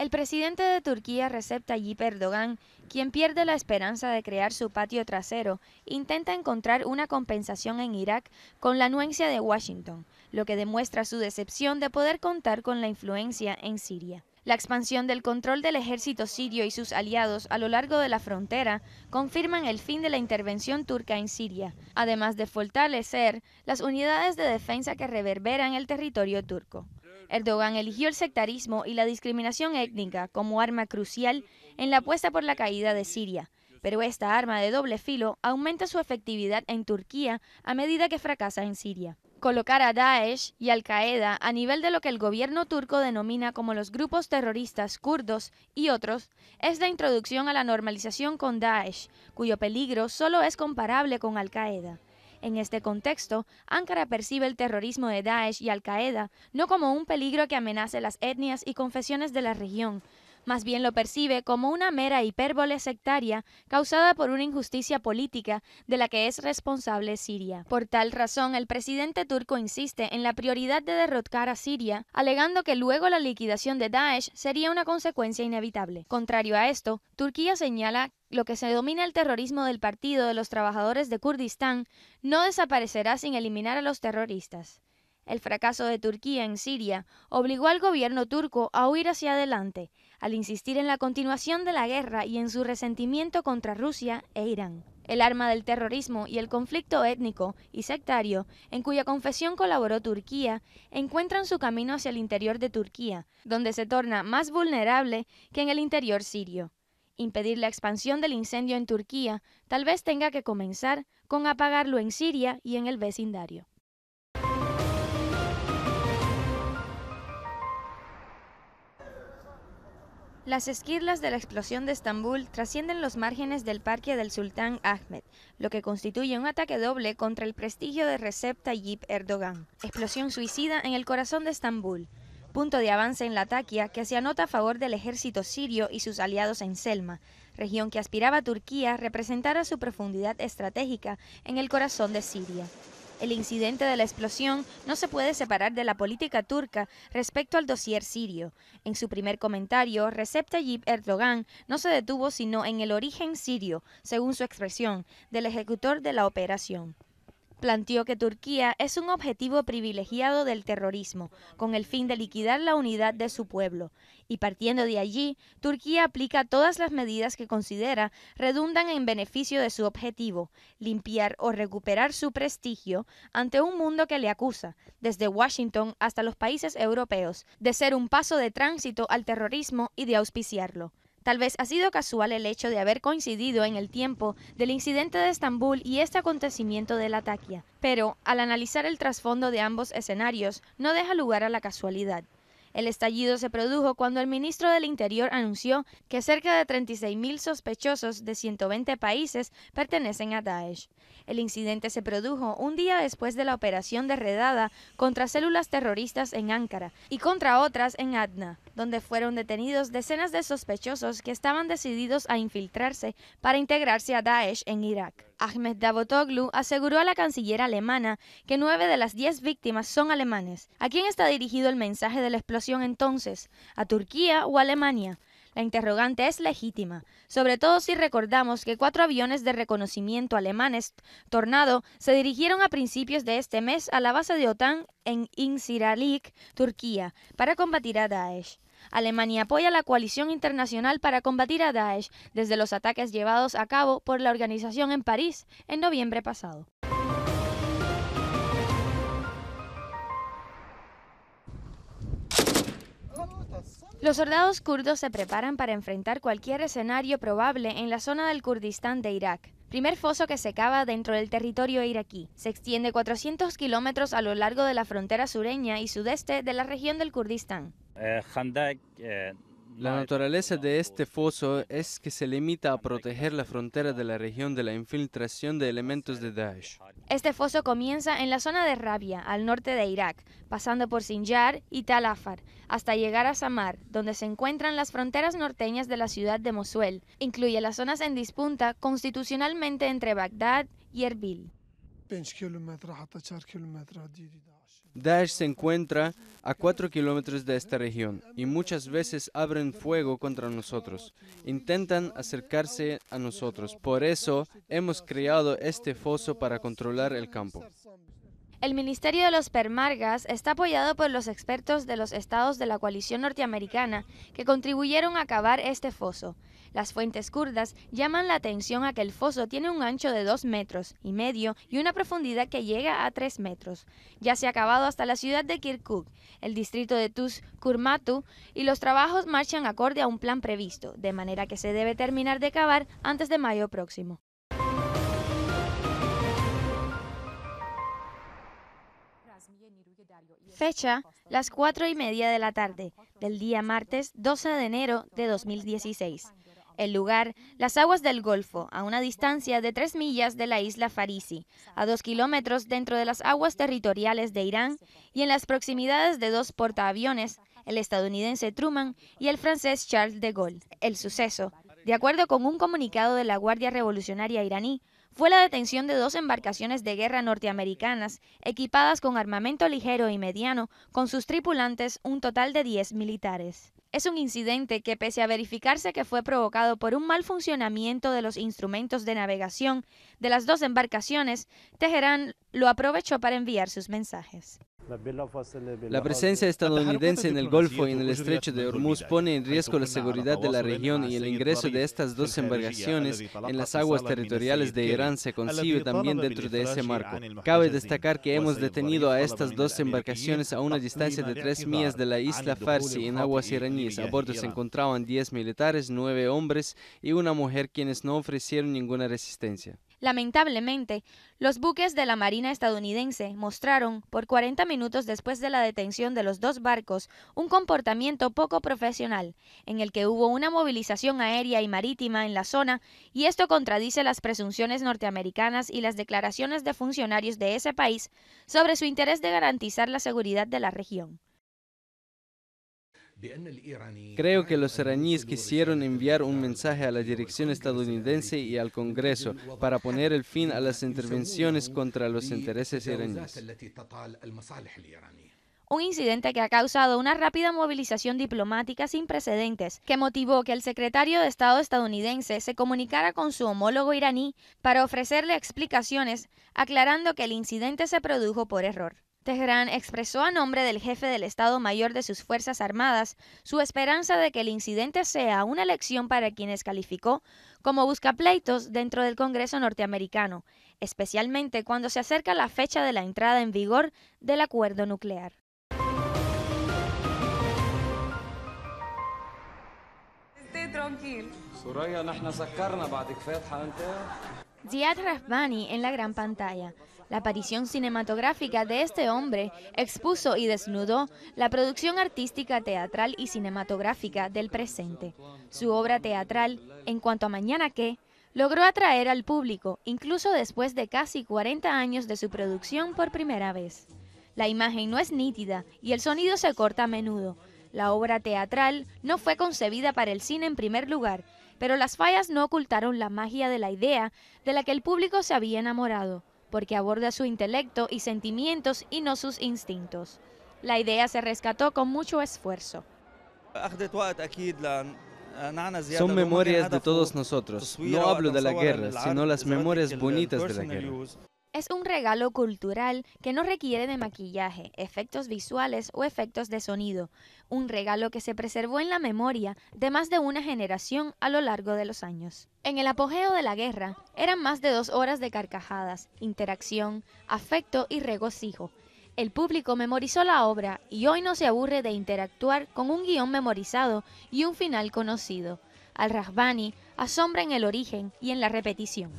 El presidente de Turquía, Recep Tayyip Erdogan, quien pierde la esperanza de crear su patio trasero, intenta encontrar una compensación en Irak con la anuencia de Washington, lo que demuestra su decepción de poder contar con la influencia en Siria. La expansión del control del ejército sirio y sus aliados a lo largo de la frontera confirman el fin de la intervención turca en Siria, además de fortalecer las unidades de defensa que reverberan el territorio turco. Erdogan eligió el sectarismo y la discriminación étnica como arma crucial en la apuesta por la caída de Siria, pero esta arma de doble filo aumenta su efectividad en Turquía a medida que fracasa en Siria. Colocar a Daesh y Al-Qaeda a nivel de lo que el gobierno turco denomina como los grupos terroristas kurdos y otros es la introducción a la normalización con Daesh, cuyo peligro solo es comparable con Al-Qaeda. En este contexto, Ankara percibe el terrorismo de Daesh y Al-Qaeda no como un peligro que amenace las etnias y confesiones de la región, más bien lo percibe como una mera hipérbole sectaria causada por una injusticia política de la que es responsable Siria. Por tal razón, el presidente turco insiste en la prioridad de derrotar a Siria, alegando que luego la liquidación de Daesh sería una consecuencia inevitable. Contrario a esto, Turquía señala lo que se domina el terrorismo del Partido de los Trabajadores de Kurdistán no desaparecerá sin eliminar a los terroristas. El fracaso de Turquía en Siria obligó al gobierno turco a huir hacia adelante, al insistir en la continuación de la guerra y en su resentimiento contra Rusia e Irán. El arma del terrorismo y el conflicto étnico y sectario, en cuya confesión colaboró Turquía, encuentran su camino hacia el interior de Turquía, donde se torna más vulnerable que en el interior sirio. Impedir la expansión del incendio en Turquía tal vez tenga que comenzar con apagarlo en Siria y en el vecindario. Las esquirlas de la explosión de Estambul trascienden los márgenes del parque del Sultán Ahmed, lo que constituye un ataque doble contra el prestigio de Recep Tayyip Erdogan. Explosión suicida en el corazón de Estambul, punto de avance en la Taquia que se anota a favor del ejército sirio y sus aliados en Selma, región que aspiraba a Turquía representar a su profundidad estratégica en el corazón de Siria. El incidente de la explosión no se puede separar de la política turca respecto al dossier sirio. En su primer comentario, Recep Tayyip Erdogan no se detuvo sino en el origen sirio, según su expresión, del ejecutor de la operación planteó que Turquía es un objetivo privilegiado del terrorismo, con el fin de liquidar la unidad de su pueblo, y partiendo de allí, Turquía aplica todas las medidas que considera redundan en beneficio de su objetivo, limpiar o recuperar su prestigio ante un mundo que le acusa, desde Washington hasta los países europeos, de ser un paso de tránsito al terrorismo y de auspiciarlo. Tal vez ha sido casual el hecho de haber coincidido en el tiempo del incidente de Estambul y este acontecimiento de la taquia, pero al analizar el trasfondo de ambos escenarios no deja lugar a la casualidad. El estallido se produjo cuando el ministro del Interior anunció que cerca de 36.000 sospechosos de 120 países pertenecen a Daesh. El incidente se produjo un día después de la operación de redada contra células terroristas en Ankara y contra otras en Adna, donde fueron detenidos decenas de sospechosos que estaban decididos a infiltrarse para integrarse a Daesh en Irak. Ahmed Davotoglu aseguró a la canciller alemana que nueve de las diez víctimas son alemanes. ¿A quién está dirigido el mensaje de la explosión entonces? ¿A Turquía o Alemania? La interrogante es legítima, sobre todo si recordamos que cuatro aviones de reconocimiento alemanes Tornado se dirigieron a principios de este mes a la base de OTAN en Inciralik, Turquía, para combatir a Daesh. Alemania apoya la coalición internacional para combatir a Daesh desde los ataques llevados a cabo por la organización en París en noviembre pasado. Los soldados kurdos se preparan para enfrentar cualquier escenario probable en la zona del Kurdistán de Irak. Primer foso que se cava dentro del territorio iraquí. Se extiende 400 kilómetros a lo largo de la frontera sureña y sudeste de la región del Kurdistán. Eh, eh, la naturaleza de este foso eh, es que se limita a proteger la frontera de la región de la infiltración de elementos de Daesh. Este foso comienza en la zona de Rabia, al norte de Irak, pasando por Sinjar y Tal Afar, hasta llegar a Samar, donde se encuentran las fronteras norteñas de la ciudad de Mosul. Incluye las zonas en disputa constitucionalmente entre Bagdad y Erbil. Daesh se encuentra a 4 kilómetros de esta región y muchas veces abren fuego contra nosotros. Intentan acercarse a nosotros. Por eso hemos creado este foso para controlar el campo. El Ministerio de los Permargas está apoyado por los expertos de los estados de la coalición norteamericana que contribuyeron a acabar este foso. Las fuentes kurdas llaman la atención a que el foso tiene un ancho de dos metros y medio y una profundidad que llega a tres metros. Ya se ha acabado hasta la ciudad de Kirkuk, el distrito de Tuz Kurmatu, y los trabajos marchan acorde a un plan previsto, de manera que se debe terminar de cavar antes de mayo próximo. Fecha, las cuatro y media de la tarde, del día martes 12 de enero de 2016. El lugar, las aguas del Golfo, a una distancia de tres millas de la isla Farisi, a dos kilómetros dentro de las aguas territoriales de Irán y en las proximidades de dos portaaviones, el estadounidense Truman y el francés Charles de Gaulle. El suceso, de acuerdo con un comunicado de la Guardia Revolucionaria iraní, fue la detención de dos embarcaciones de guerra norteamericanas equipadas con armamento ligero y mediano, con sus tripulantes un total de 10 militares. Es un incidente que, pese a verificarse que fue provocado por un mal funcionamiento de los instrumentos de navegación de las dos embarcaciones, Teherán lo aprovechó para enviar sus mensajes. La presencia estadounidense en el Golfo y en el estrecho de Hormuz pone en riesgo la seguridad de la región y el ingreso de estas dos embarcaciones en las aguas territoriales de Irán se concibe también dentro de ese marco. Cabe destacar que hemos detenido a estas dos embarcaciones a una distancia de tres millas de la isla Farsi en aguas iraníes. A bordo se encontraban 10 militares, nueve hombres y una mujer quienes no ofrecieron ninguna resistencia. Lamentablemente, los buques de la Marina estadounidense mostraron, por 40 minutos después de la detención de los dos barcos, un comportamiento poco profesional, en el que hubo una movilización aérea y marítima en la zona, y esto contradice las presunciones norteamericanas y las declaraciones de funcionarios de ese país sobre su interés de garantizar la seguridad de la región. Creo que los iraníes quisieron enviar un mensaje a la dirección estadounidense y al Congreso para poner el fin a las intervenciones contra los intereses iraníes. Un incidente que ha causado una rápida movilización diplomática sin precedentes, que motivó que el secretario de Estado estadounidense se comunicara con su homólogo iraní para ofrecerle explicaciones, aclarando que el incidente se produjo por error. Teherán expresó a nombre del jefe del Estado Mayor de sus Fuerzas Armadas su esperanza de que el incidente sea una lección para quienes calificó como busca pleitos dentro del Congreso norteamericano, especialmente cuando se acerca la fecha de la entrada en vigor del acuerdo nuclear. Este en la gran pantalla. La aparición cinematográfica de este hombre expuso y desnudó la producción artística teatral y cinematográfica del presente. Su obra teatral, en cuanto a Mañana qué, logró atraer al público, incluso después de casi 40 años de su producción por primera vez. La imagen no es nítida y el sonido se corta a menudo. La obra teatral no fue concebida para el cine en primer lugar, pero las fallas no ocultaron la magia de la idea de la que el público se había enamorado porque aborda su intelecto y sentimientos y no sus instintos. La idea se rescató con mucho esfuerzo. Son memorias de todos nosotros. No hablo de la guerra, sino las memorias bonitas de la guerra. Es un regalo cultural que no requiere de maquillaje, efectos visuales o efectos de sonido, un regalo que se preservó en la memoria de más de una generación a lo largo de los años. En el apogeo de la guerra, eran más de dos horas de carcajadas, interacción, afecto y regocijo. El público memorizó la obra y hoy no se aburre de interactuar con un guión memorizado y un final conocido. Al Rahbani asombra en el origen y en la repetición.